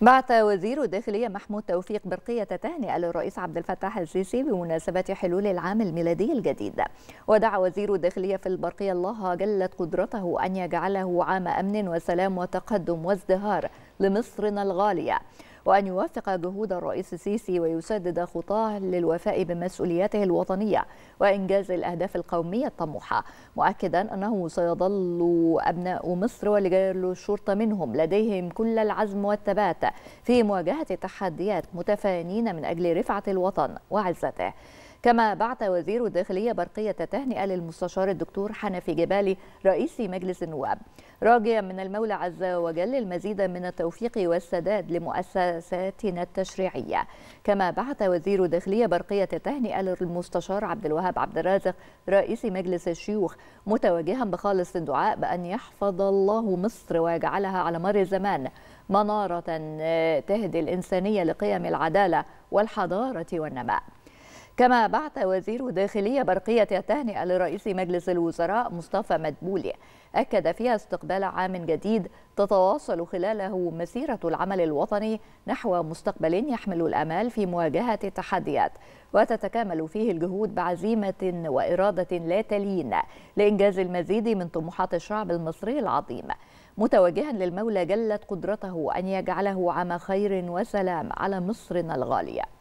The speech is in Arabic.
بعث وزير الداخلية محمود توفيق برقية تهنئة للرئيس عبد الفتاح السيسي بمناسبة حلول العام الميلادي الجديد ودعا وزير الداخلية في البرقية الله جلت قدرته أن يجعله عام أمن وسلام وتقدم وازدهار لمصرنا الغالية وأن يوفق جهود الرئيس السيسي ويسدد خطاه للوفاء بمسؤولياته الوطنية وإنجاز الأهداف القومية الطموحة مؤكدا أنه سيظل أبناء مصر ورجال الشرطة منهم لديهم كل العزم والثبات في مواجهة التحديات متفانين من أجل رفعة الوطن وعزته كما بعث وزير الداخلية برقية تهنئة للمستشار الدكتور حنفي جبالي رئيس مجلس النواب راجيا من المولى عز وجل المزيد من التوفيق والسداد لمؤسساتنا التشريعية كما بعث وزير الداخلية برقية تهنئة للمستشار عبد الوهاب عبد الرازق رئيس مجلس الشيوخ متوجها بخالص الدعاء بأن يحفظ الله مصر ويجعلها على مر الزمان منارة تهدي الإنسانية لقيم العدالة والحضارة والنماء كما بعث وزير داخلية برقية التهنئة لرئيس مجلس الوزراء مصطفى مدبولي أكد فيها استقبال عام جديد تتواصل خلاله مسيرة العمل الوطني نحو مستقبل يحمل الأمال في مواجهة التحديات وتتكامل فيه الجهود بعزيمة وإرادة لا تلين لإنجاز المزيد من طموحات الشعب المصري العظيم متوجها للمولى جلت قدرته أن يجعله عام خير وسلام على مصرنا الغالية